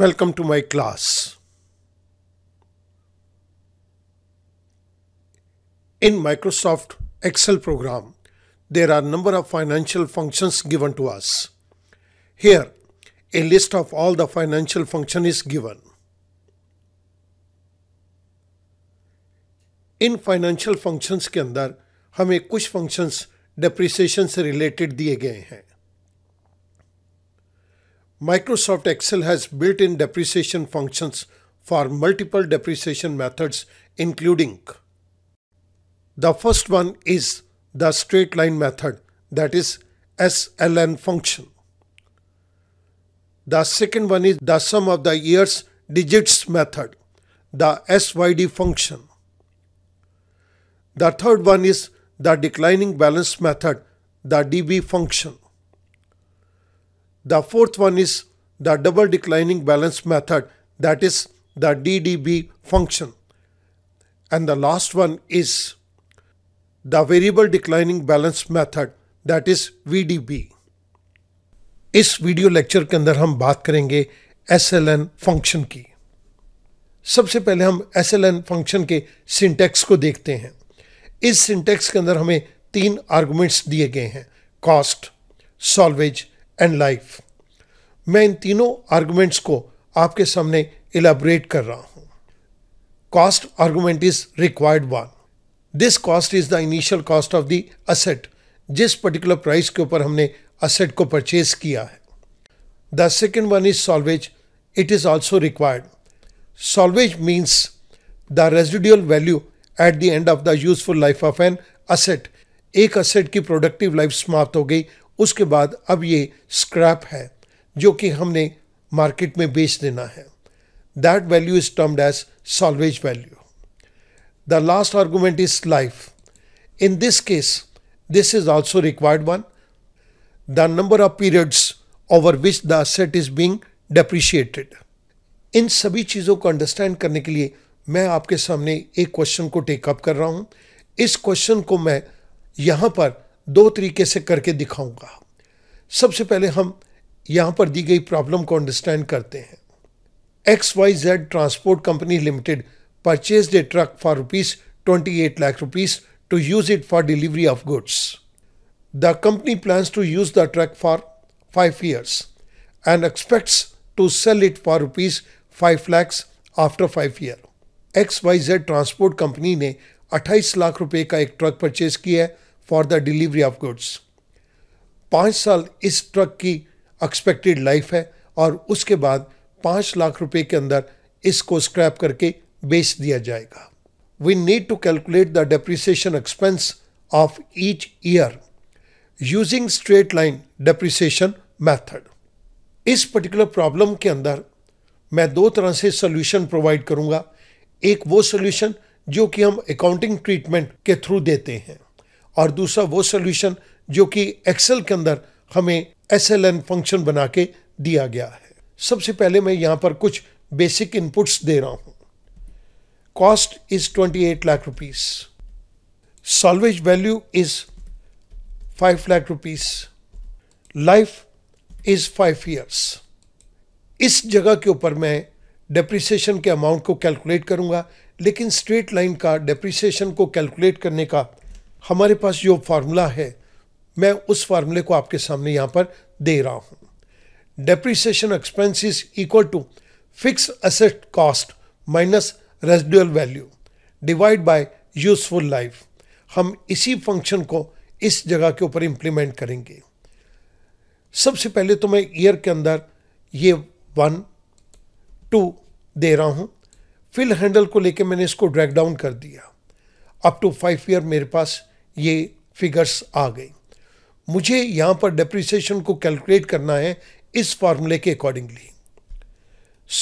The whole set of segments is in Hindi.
Welcome to my class. In Microsoft Excel program, there are number of financial functions given to us. Here, a list of all the financial function is given. इन फाइनेंशियल फंक्शंस के अंदर हमें कुछ फंक्शंस डेप्रिसिएशन से रिलेटेड दिए गए हैं Microsoft Excel has built-in depreciation functions for multiple depreciation methods including the first one is the straight line method that is SLN function. The second one is the sum of the years digits method the SYD function. The third one is the declining balance method the DB function. The fourth one is the double declining balance method that is the DDB function. And the last one is the variable declining balance method that is VDB. इस वीडियो लेक्चर के अंदर हम बात करेंगे एस एल एन फंक्शन की सबसे पहले हम एस एल एन फंक्शन के सिंटेक्स को देखते हैं इस सिंटेक्स के अंदर हमें तीन आर्गुमेंट्स दिए गए हैं कॉस्ट सॉल्वेज एंड लाइफ मैं इन तीनों आर्गूमेंट्स को आपके सामने इलाबरेट कर रहा हूँ cost argument is required one this cost is the initial cost of the asset जिस पर्टिकुलर प्राइस के ऊपर हमने असेट को परचेज किया है the second one is salvage it is also required salvage means the residual value at the end of the useful life of an asset एक असेट की प्रोडक्टिव लाइफ समाप्त हो गई उसके बाद अब ये स्क्रैप है जो कि हमने मार्केट में बेच देना है that value is termed as salvage value the last argument is life in this case this is also required one the number of periods over which the set is being depreciated in सभी चीज़ों को अंडरस्टैंड करने के लिए मैं आपके सामने एक क्वेश्चन को टेकअप कर रहा हूँ इस क्वेश्चन को मैं यहाँ पर दो तरीके से करके दिखाऊंगा सबसे पहले हम यहाँ पर दी गई प्रॉब्लम को अंडरस्टैंड करते हैं X Y Z transport company limited purchase a truck for rupees twenty eight lakh rupees to use it for delivery of goods the company plans to use the truck for five years to sell it for rupees five lakhs after five year X Y Z transport company ने अट्ठाईस लाख रुपए का एक ट्रक परचेज किया है for the delivery of goods पाँच साल इस ट्रक की एक्सपेक्टेड लाइफ है और उसके बाद पाँच लाख रुपए के अंदर इसको स्क्रैप करके बेच दिया जाएगा we need to calculate the depreciation expense of each year using straight line depreciation method इस पर्टिकुलर प्रॉब्लम के अंदर मैं दो तरह से सोल्यूशन प्रोवाइड करूंगा एक वो सोल्यूशन जो कि हम अकाउंटिंग ट्रीटमेंट के थ्रू देते हैं और दूसरा वो सोल्यूशन जो कि एक्सेल के अंदर हमें एस एल एन फंक्शन बना के दिया गया है सबसे पहले मैं यहाँ पर कुछ बेसिक इनपुट्स दे रहा हूँ cost is twenty eight lakh rupees salvage value is five lakh rupees life is five years इस जगह के ऊपर मैं डेप्रिसिएशन के अमाउंट को कैलकुलेट करूँगा लेकिन स्ट्रेट लाइन का डेप्रिसिएशन को कैलकुलेट करने का हमारे पास जो फार्मूला है मैं उस फार्मूले को आपके सामने यहाँ पर दे रहा हूँ depreciation expenses equal to fix asset cost minus residual value divide by useful life हम इसी फंक्शन को इस जगह के ऊपर इम्प्लीमेंट करेंगे सबसे पहले तो मैं ईयर के अंदर ये वन टू दे रहा हूँ फिल हैंडल को लेके मैंने इसको ड्रैग डाउन कर दिया अप टू फाइव ईयर मेरे पास ये फिगर्स आ गई मुझे यहाँ पर डेप्रिसिएशन को कैलकुलेट करना है इस फार्मूले के accordingly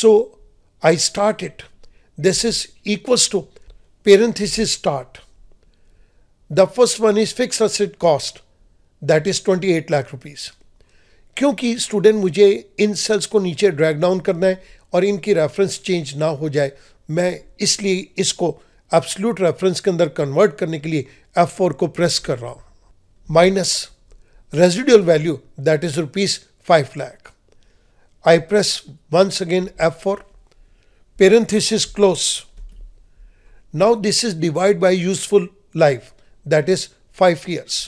so I start it this is equals to start the first one is fix asset cost that is twenty eight lakh rupees क्योंकि स्टूडेंट मुझे इन सेल्स को नीचे ड्रैग डाउन करना है और इनकी रेफरेंस चेंज ना हो जाए मैं इसलिए इसको एब्सोल्यूट रेफरेंस के अंदर कन्वर्ट करने के लिए एफ फोर को प्रेस कर रहा हूं minus residual value that is rupees five lakh I press once again F four parenthesis is close now this is divide by useful life that is five years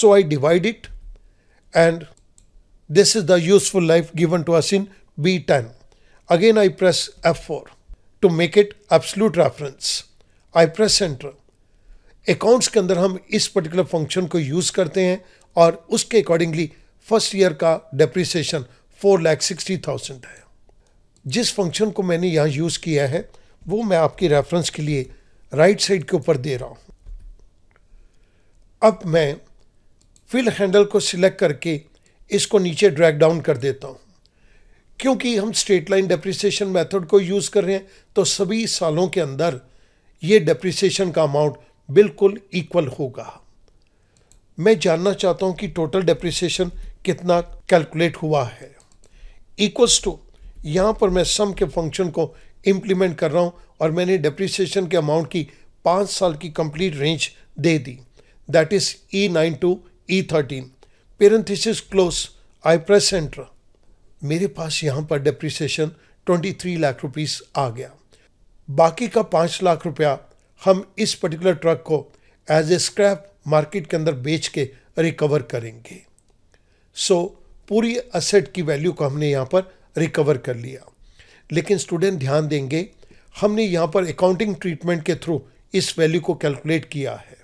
so I divide it and this is the useful life given to us in B ten again I press F four to make it absolute reference I press enter accounts के अंदर हम इस पर्टिकुलर फंक्शन को यूज़ करते हैं और उसके अकॉर्डिंगली फर्स्ट ईयर का depreciation four lakh sixty thousand है जिस फंक्शन को मैंने यहाँ यूज़ किया है वो मैं आपकी रेफरेंस के लिए राइट साइड के ऊपर दे रहा हूँ अब मैं फिल हैंडल को सिलेक्ट करके इसको नीचे ड्रैग डाउन कर देता हूँ क्योंकि हम स्ट्रेट लाइन डेप्रिसिएशन मेथड को यूज़ कर रहे हैं तो सभी सालों के अंदर ये डेप्रिसिएशन का अमाउंट बिल्कुल इक्वल होगा मैं जानना चाहता हूँ कि टोटल डेप्रिसिएशन कितना कैलकुलेट हुआ है इक्वल्स टू यहाँ पर मैं सम के फंक्शन को इम्प्लीमेंट कर रहा हूँ और मैंने डेप्रिसिएशन के अमाउंट की पाँच साल की कंप्लीट रेंज दे दी that is E nine to E thirteen parenthesis close I press enter मेरे पास यहाँ पर depreciation twenty three lakh rupees आ गया बाकी का पाँच लाख रुपया हम इस पर्टिकुलर ट्रक को एज ए स्क्रैप मार्केट के अंदर बेच के रिकवर करेंगे सो so, पूरी असेट की वैल्यू को हमने यहाँ पर रिकवर कर लिया लेकिन स्टूडेंट ध्यान देंगे हमने यहाँ पर अकाउंटिंग ट्रीटमेंट के थ्रू इस वैल्यू को कैलकुलेट किया है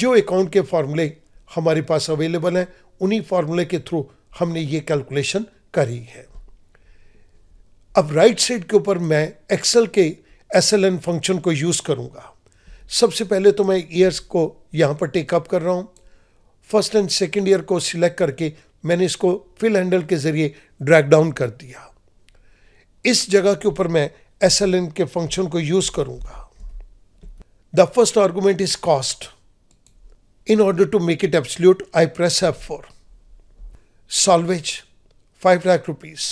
जो अकाउंट के फॉर्मूले हमारे पास अवेलेबल हैं उन्हीं फार्मूले के थ्रू हमने ये कैलकुलेशन करी है अब राइट साइड के ऊपर मैं एक्सेल के एस एल एन फंक्शन को यूज़ करूँगा सबसे पहले तो मैं ईयर्स को यहाँ पर टेकअप कर रहा हूँ फर्स्ट एंड सेकेंड ईयर को सिलेक्ट करके मैंने इसको फिल हैंडल के ज़रिए ड्रैग डाउन कर दिया इस जगह के ऊपर मैं एस एल एन के फंक्शन को यूज़ करूँगा the first argument is cost in order to make it absolute I press F four salvage five lakh rupees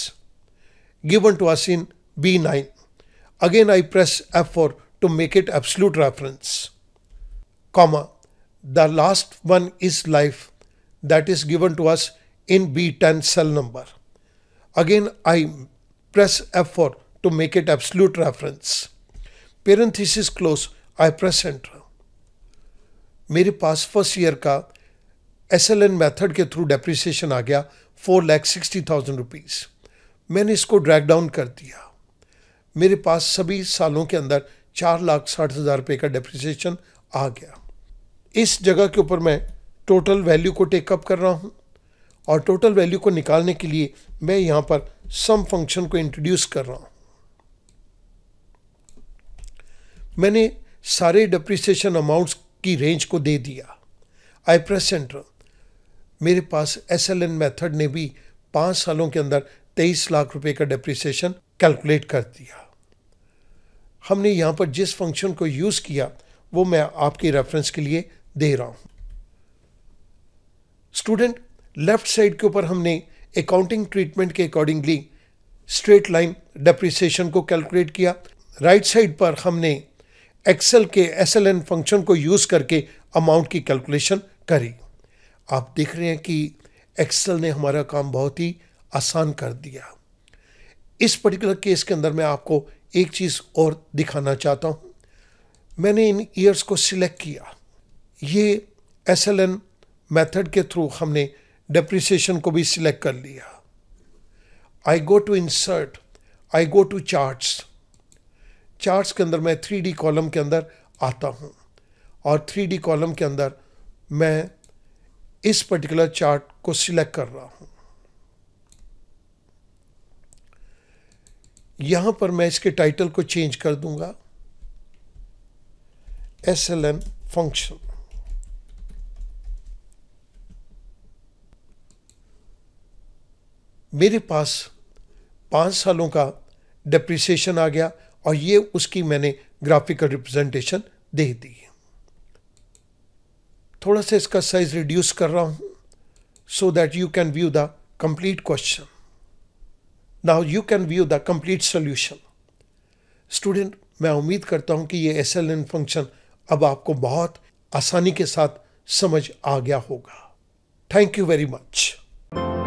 given to us in B9. Again I press F4 to make it absolute reference. Comma. The last one is life that is given to us in B10 cell number. Again I press F4 to make it absolute reference. Parenthesis close I press enter. मेरे पास फर्स्ट ईयर का एस एल मैथड के थ्रू डेप्रिसिएशन आ गया four lakh sixty thousand rupees मैंने इसको ड्रैग डाउन कर दिया मेरे पास सभी सालों के अंदर चार लाख साठ हज़ार रुपये का डेप्रिसिएशन आ गया इस जगह के ऊपर मैं टोटल वैल्यू को टेकअप कर रहा हूँ और टोटल वैल्यू को निकालने के लिए मैं यहाँ पर सम फंक्शन को इंट्रोड्यूस कर रहा हूँ मैंने सारे डिप्रिसिएशन अमाउंट्स की रेंज को दे दिया आई प्रेस सेंटर मेरे पास एस एल एन मैथड ने भी पाँच सालों के अंदर तेईस लाख रुपए का डिप्रिसिएशन कैलकुलेट कर दिया हमने यहाँ पर जिस फंक्शन को यूज़ किया वो मैं आपके रेफरेंस के लिए दे रहा हूँ स्टूडेंट लेफ्ट साइड के ऊपर हमने अकाउंटिंग ट्रीटमेंट के अकॉर्डिंगली स्ट्रेट लाइन डिप्रिसिएशन को कैलकुलेट किया राइट right साइड पर हमने एक्सेल के एस एल एन फंक्शन को यूज़ करके अमाउंट की कैलकुलेशन करी आप देख रहे हैं कि एक्सेल ने हमारा काम बहुत ही आसान कर दिया इस पर्टिकुलर केस के अंदर मैं आपको एक चीज़ और दिखाना चाहता हूँ मैंने इन ईयर्स को सिलेक्ट किया ये एस एल एन मैथड के थ्रू हमने डेप्रिसिएशन को भी सिलेक्ट कर लिया I go to insert I go to charts charts के अंदर मैं थ्री डी कॉलम के अंदर आता हूँ और थ्री डी कॉलम के अंदर मैं इस पर्टिकुलर चार्ट को सिलेक्ट कर रहा हूँ यहां पर मैं इसके टाइटल को चेंज कर दूंगा एस एल एम फंक्शन मेरे पास पांच सालों का डिप्रिसिएशन आ गया और ये उसकी मैंने ग्राफिकल रिप्रेजेंटेशन दे दी थोड़ा सा इसका साइज रिड्यूस कर रहा हूं so that you can view the complete question now you can view the complete solution student मैं उम्मीद करता हूं कि ये एस एल एन फंक्शन अब आपको बहुत आसानी के साथ समझ आ गया होगा थैंक यू वेरी मच